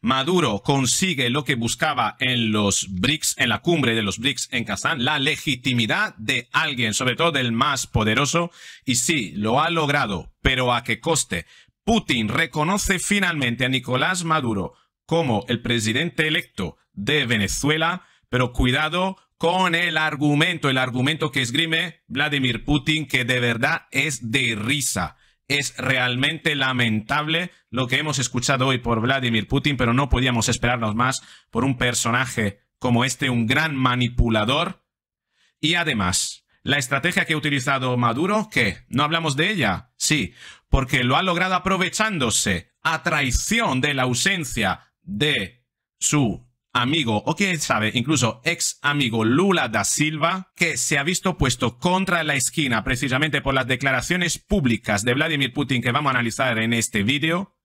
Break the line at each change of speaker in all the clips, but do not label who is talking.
Maduro consigue lo que buscaba en los BRICS, en la cumbre de los BRICS en Kazán, la legitimidad de alguien, sobre todo del más poderoso. Y sí, lo ha logrado, pero a qué coste. Putin reconoce finalmente a Nicolás Maduro como el presidente electo de Venezuela, pero cuidado con el argumento, el argumento que esgrime Vladimir Putin, que de verdad es de risa. Es realmente lamentable lo que hemos escuchado hoy por Vladimir Putin, pero no podíamos esperarnos más por un personaje como este, un gran manipulador. Y además, la estrategia que ha utilizado Maduro, ¿qué? ¿No hablamos de ella? Sí, porque lo ha logrado aprovechándose a traición de la ausencia de su amigo o quien sabe, incluso ex amigo Lula da Silva, que se ha visto puesto contra la esquina precisamente por las declaraciones públicas de Vladimir Putin que vamos a analizar en este vídeo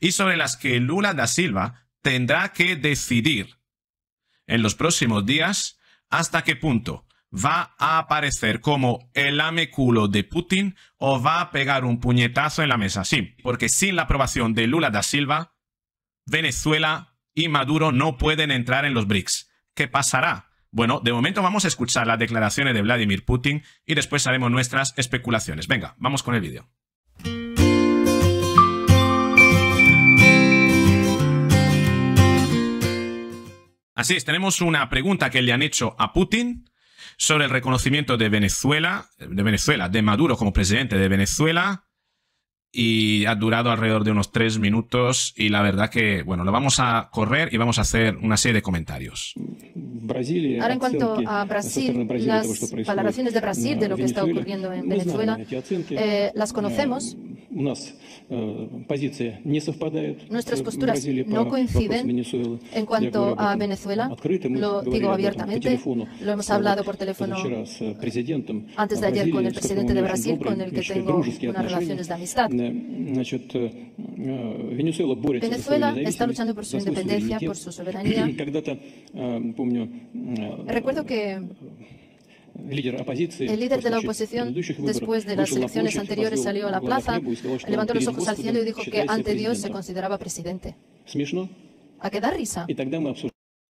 y sobre las que Lula da Silva tendrá que decidir en los próximos días hasta qué punto va a aparecer como el ameculo de Putin o va a pegar un puñetazo en la mesa. Sí, porque sin la aprobación de Lula da Silva, Venezuela y Maduro no pueden entrar en los BRICS. ¿Qué pasará? Bueno, de momento vamos a escuchar las declaraciones de Vladimir Putin y después haremos nuestras especulaciones. Venga, vamos con el vídeo. Así es, tenemos una pregunta que le han hecho a Putin sobre el reconocimiento de Venezuela, de Venezuela, de Maduro como presidente de Venezuela, y ha durado alrededor de unos tres minutos y la verdad que, bueno, lo vamos a correr y vamos a hacer una serie de comentarios. Eh, Ahora en cuanto a Brasil, las valoraciones de Brasil, de lo que está ocurriendo en Venezuela, eh, las conocemos. Э, Nuestras э, posturas no coinciden en cuanto a Venezuela. lo digo abiertamente. Lo hemos hablado por teléfono э, antes de ayer con el presidente de Brasil, con el que tengo unas relaciones de amistad. Venezuela, Venezuela está luchando por su independencia, por su soberanía. Recuerdo que el líder de la oposición, después de las elecciones anteriores, salió a la plaza, levantó los ojos al cielo y dijo que ante Dios se consideraba presidente. ¿A qué da risa?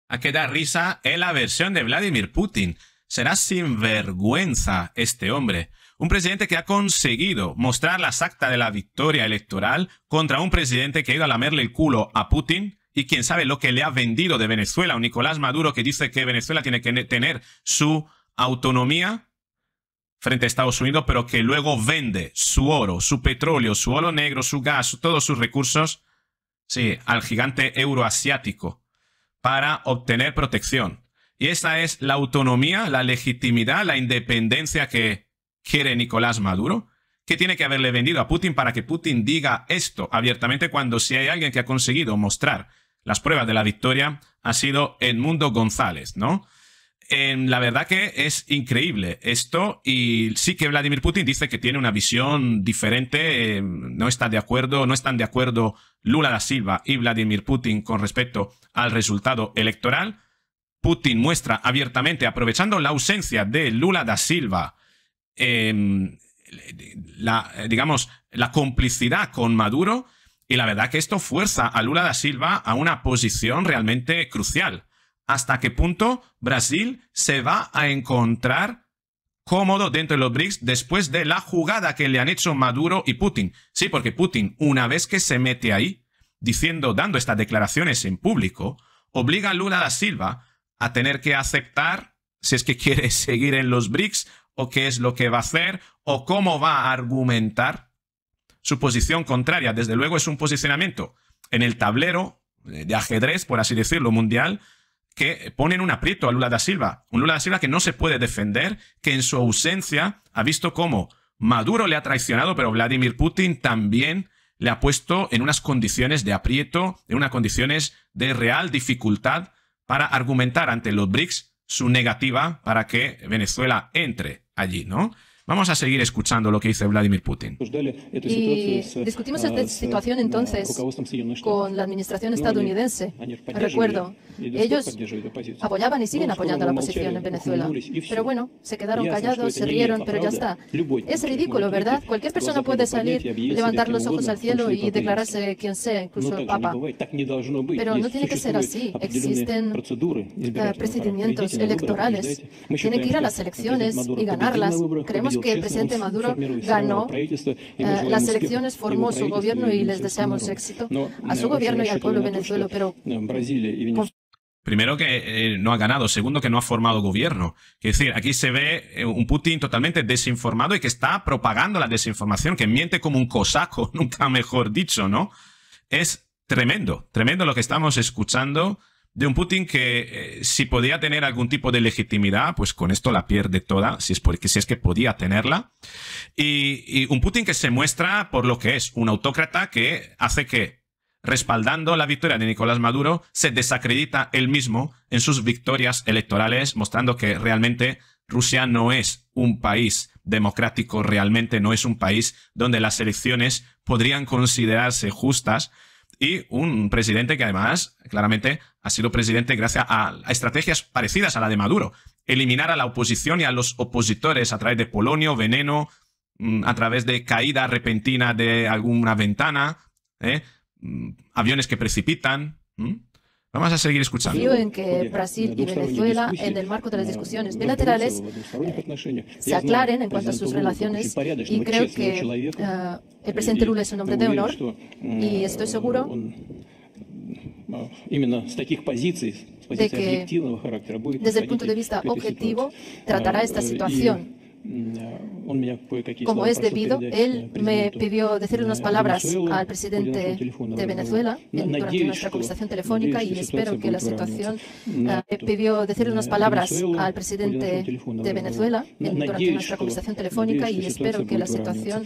¿A qué da risa? Es la versión de Vladimir Putin. Será sinvergüenza este hombre. Un presidente que ha conseguido mostrar la actas de la victoria electoral contra un presidente que ha ido a lamerle el culo a Putin y quién sabe lo que le ha vendido de Venezuela. Un Nicolás Maduro que dice que Venezuela tiene que tener su autonomía frente a Estados Unidos, pero que luego vende su oro, su petróleo, su oro negro, su gas, todos sus recursos, sí, al gigante euroasiático para obtener protección. Y esa es la autonomía, la legitimidad, la independencia que quiere Nicolás Maduro, que tiene que haberle vendido a Putin para que Putin diga esto abiertamente cuando si hay alguien que ha conseguido mostrar las pruebas de la victoria ha sido Edmundo González, ¿no? la verdad que es increíble esto y sí que Vladimir Putin dice que tiene una visión diferente, em, no está de acuerdo, no están de acuerdo Lula da Silva y Vladimir Putin con respecto al resultado electoral. Putin muestra abiertamente, aprovechando la ausencia de Lula da Silva, em, digamos, la complicidad con Maduro y la verdad que esto fuerza a Lula da Silva a una posición realmente crucial hasta qué punto Brasil se va a encontrar cómodo dentro de los BRICS después de la jugada que le han hecho Maduro y Putin. Sí, porque Putin, una vez que se mete ahí, diciendo, dando estas declaraciones en público, obliga a Lula da Silva a tener que aceptar si es que quiere seguir en los BRICS o qué es lo que va a hacer o cómo va a argumentar su posición contraria. Desde luego es un posicionamiento en el tablero de ajedrez, por así decirlo, mundial, que ponen un aprieto a Lula da Silva. Un Lula da Silva que no se puede defender, que en su ausencia ha visto cómo Maduro le ha traicionado, pero Vladimir Putin también le ha puesto en unas condiciones de aprieto, en unas condiciones de real dificultad para argumentar ante los BRICS su negativa para que Venezuela entre allí, ¿no? Vamos a seguir escuchando lo que dice Vladimir Putin. Y discutimos esta situación entonces con la administración estadounidense. Recuerdo, ellos apoyaban y siguen apoyando la posición en Venezuela. Pero bueno, se quedaron callados, se rieron, pero ya está. Es ridículo, ¿verdad? Cualquier persona puede salir, levantar los ojos al cielo y declararse quien sea, incluso el Papa. Pero no tiene que ser así. Existen procedimientos electorales. Tiene que ir a las elecciones y ganarlas. Creemos que el presidente Maduro ganó este, eh, las elecciones, formó su gobierno y les deseamos éxito a su pues, gobierno y al pueblo pues, venezolano, pero... Eh, primero que eh, no ha ganado, segundo que no ha formado gobierno. Es decir, aquí se ve un Putin totalmente desinformado y que está propagando la desinformación, que miente como un cosaco, nunca mejor dicho, ¿no? Es tremendo, tremendo lo que estamos escuchando de un Putin que eh, si podía tener algún tipo de legitimidad, pues con esto la pierde toda, si es, porque, si es que podía tenerla. y un Putin que se muestra por lo que es, un autócrata que hace que, respaldando la victoria de Nicolás Maduro, se desacredita él mismo en sus victorias electorales, mostrando que realmente Rusia no es un país democrático, realmente no es un país donde las elecciones podrían considerarse justas y un presidente que además claramente ha sido presidente gracias a, estrategias parecidas a la de Maduro. Eliminar a la oposición y a los opositores a través de polonio, veneno, mm, a través de caída repentina de alguna ventana, ¿eh? mm, aviones que precipitan. Vamos a seguir escuchando. Confío en que Brasil y Venezuela, en el marco de las discusiones bilaterales, eh, se aclaren en cuanto a sus relaciones y creo que eh, el presidente Lula es un hombre de honor y mm, estoy seguro de que desde el punto de vista objetivo ah, tratará esta situación. Mm, como es debido, él me pidió decir unas palabras al presidente de Venezuela durante nuestra conversación telefónica y espero que la situación me pidió decir unas palabras al presidente de Venezuela durante nuestra conversación telefónica y espero que la situación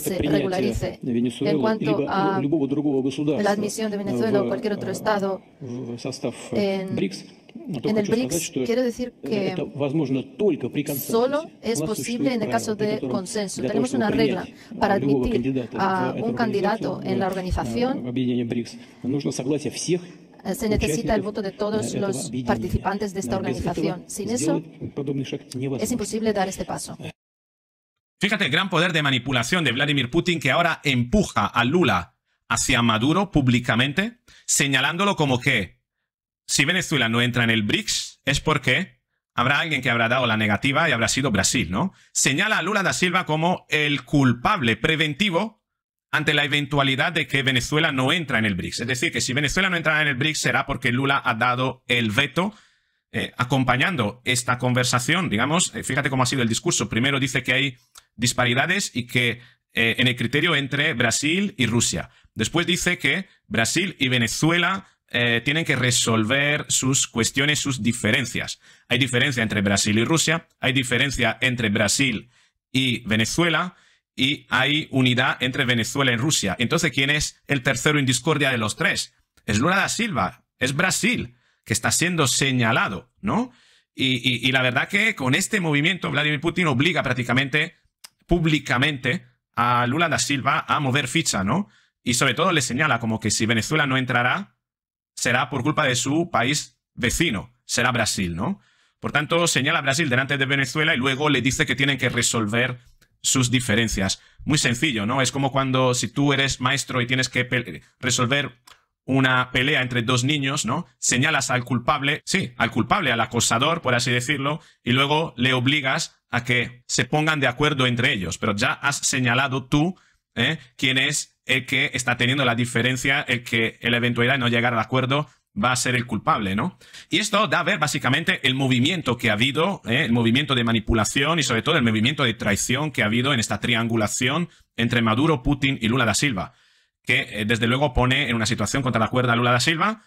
se regularice. En cuanto a la admisión de Venezuela o cualquier otro ah, estado en en el BRICS quiero decir que solo es posible en el caso de consenso. Tenemos una regla ah, para admitir a un candidato en la organización eh, se necesita el voto de todos los participantes de esta organización. Sin eso, es imposible dar este paso. Eh. Fíjate el gran poder de manipulación de Vladimir Putin que ahora empuja a Lula hacia Maduro públicamente, señalándolo como que si Venezuela no entra en el BRICS es porque habrá alguien que habrá dado la negativa y habrá sido Brasil, ¿no? Señala a Lula da Silva como el culpable preventivo ante la eventualidad de que Venezuela no entra en el BRICS. Es decir, que si Venezuela no entra en el BRICS será porque Lula ha dado el veto eh, acompañando esta conversación, digamos, eh, fíjate cómo ha sido el discurso. Primero dice que hay disparidades y que eh, en el criterio entre Brasil y Rusia. Después dice que Brasil y Venezuela eh, tienen que resolver sus cuestiones, sus diferencias. Hay diferencia entre Brasil y Rusia, hay diferencia entre Brasil y Venezuela y hay unidad entre Venezuela y Rusia. Entonces, ¿quién es el tercero en discordia de los tres? Es Lula da Silva, es Brasil, que está siendo señalado, ¿no? Y, y la verdad que con este movimiento Vladimir Putin obliga prácticamente públicamente a Lula da Silva a mover ficha, ¿no? Y sobre todo le señala como que si Venezuela no entrará, será por culpa de su país vecino, será Brasil, ¿no? Por tanto, señala a Brasil delante de Venezuela y luego le dice que tienen que resolver sus diferencias. Muy sencillo, ¿no? Es como cuando si tú eres maestro y tienes que resolver una pelea entre dos niños, ¿no? Señalas al culpable, sí, al culpable, al acosador, por así decirlo, y luego le obligas a que se pongan de acuerdo entre ellos, pero ya has señalado tú ¿eh? quién es el que está teniendo la diferencia, el que en la eventualidad de no llegar al acuerdo va a ser el culpable, ¿no? Y esto da a ver básicamente el movimiento que ha habido, ¿eh? el movimiento de manipulación y sobre todo el movimiento de traición que ha habido en esta triangulación entre Maduro, Putin y Lula da Silva, que eh, desde luego pone en una situación contra la cuerda a Lula da Silva,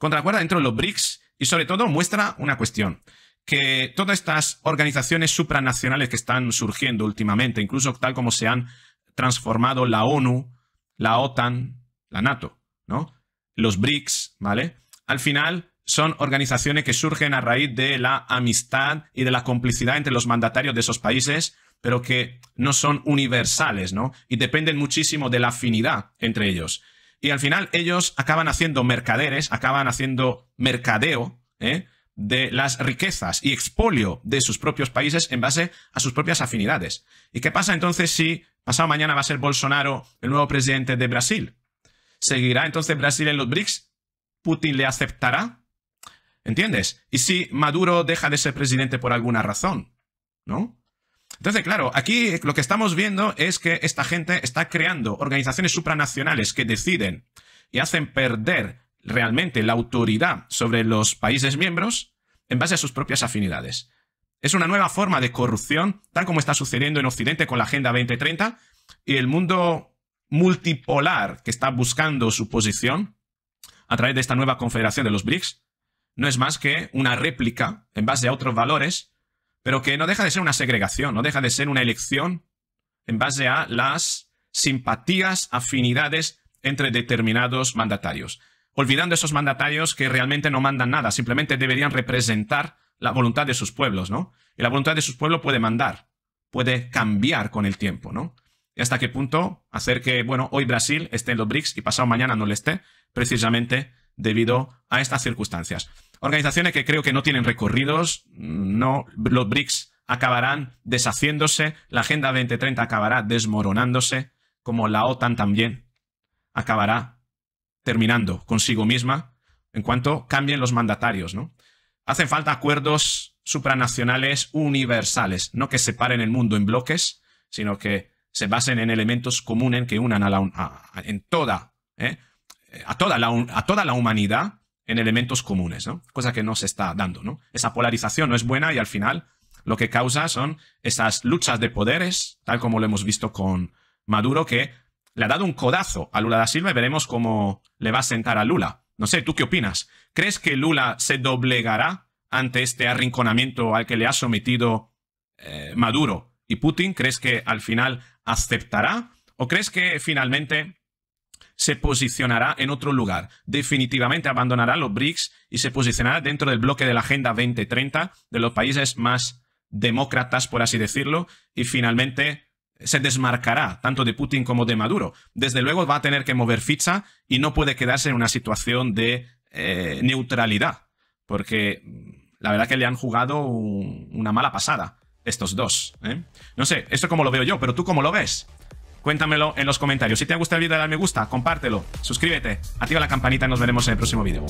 contra la cuerda dentro de los BRICS y sobre todo muestra una cuestión, que todas estas organizaciones supranacionales que están surgiendo últimamente, incluso tal como se han transformado la ONU, la OTAN, la NATO, ¿no? Los BRICS, ¿vale? Al final son organizaciones que surgen a raíz de la amistad y de la complicidad entre los mandatarios de esos países, pero que no son universales, ¿no? Y dependen muchísimo de la afinidad entre ellos. Y al final ellos acaban haciendo mercaderes, acaban haciendo mercadeo, ¿eh? de las riquezas y expolio de sus propios países en base a sus propias afinidades. ¿Y qué pasa entonces si pasado mañana va a ser Bolsonaro el nuevo presidente de Brasil? ¿Seguirá entonces Brasil en los BRICS? ¿Putin le aceptará? ¿Entiendes? ¿Y si Maduro deja de ser presidente por alguna razón? ¿No? Entonces, claro, aquí lo que estamos viendo es que esta gente está creando organizaciones supranacionales que deciden y hacen perder realmente la autoridad sobre los países miembros en base a sus propias afinidades. Es una nueva forma de corrupción, tal como está sucediendo en Occidente con la Agenda 2030 y el mundo multipolar que está buscando su posición a través de esta nueva confederación de los BRICS, no es más que una réplica en base a otros valores, pero que no deja de ser una segregación, no deja de ser una elección en base a las simpatías, afinidades entre determinados mandatarios olvidando esos mandatarios que realmente no mandan nada, simplemente deberían representar la voluntad de sus pueblos, ¿no? Y la voluntad de sus pueblos puede mandar, puede cambiar con el tiempo, ¿no? hasta qué punto hacer que, bueno, hoy Brasil esté en los BRICS y pasado mañana no le esté, precisamente debido a estas circunstancias. Organizaciones que creo que no tienen recorridos, no, los BRICS acabarán deshaciéndose, la Agenda 2030 acabará desmoronándose, como la OTAN también acabará terminando consigo misma en cuanto cambien los mandatarios, ¿no? Hacen falta acuerdos supranacionales universales, no que separen el mundo en bloques, sino que se basen en elementos comunes que unan a la, en toda, ¿eh? Eh, a, toda la, a toda la humanidad en elementos comunes, ¿no? Cosa que no se está dando, ¿no? Esa polarización no es buena y al final lo que causa son esas luchas de poderes, tal como lo hemos visto con Maduro, que le ha dado un codazo a Lula da Silva y veremos cómo le va a sentar a Lula. No sé, ¿tú qué opinas? ¿Crees que Lula se doblegará ante este arrinconamiento al que le ha sometido eh, Maduro y Putin? ¿Crees que al final aceptará? ¿O crees que finalmente se posicionará en otro lugar. Definitivamente abandonará los BRICS y se posicionará dentro del bloque de la Agenda 2030 de los países más demócratas, por así decirlo, y finalmente se desmarcará tanto de Putin como de Maduro. Desde luego va a tener que mover ficha y no puede quedarse en una situación de eh, neutralidad, porque mm, la verdad que le han jugado una mala pasada estos dos. ¿eh? No sé, esto como lo veo yo, pero tú cómo lo ves. Cuéntamelo en los comentarios. Si te ha gustado el vídeo, dale me gusta, compártelo, suscríbete, activa la campanita y nos veremos en el próximo vídeo.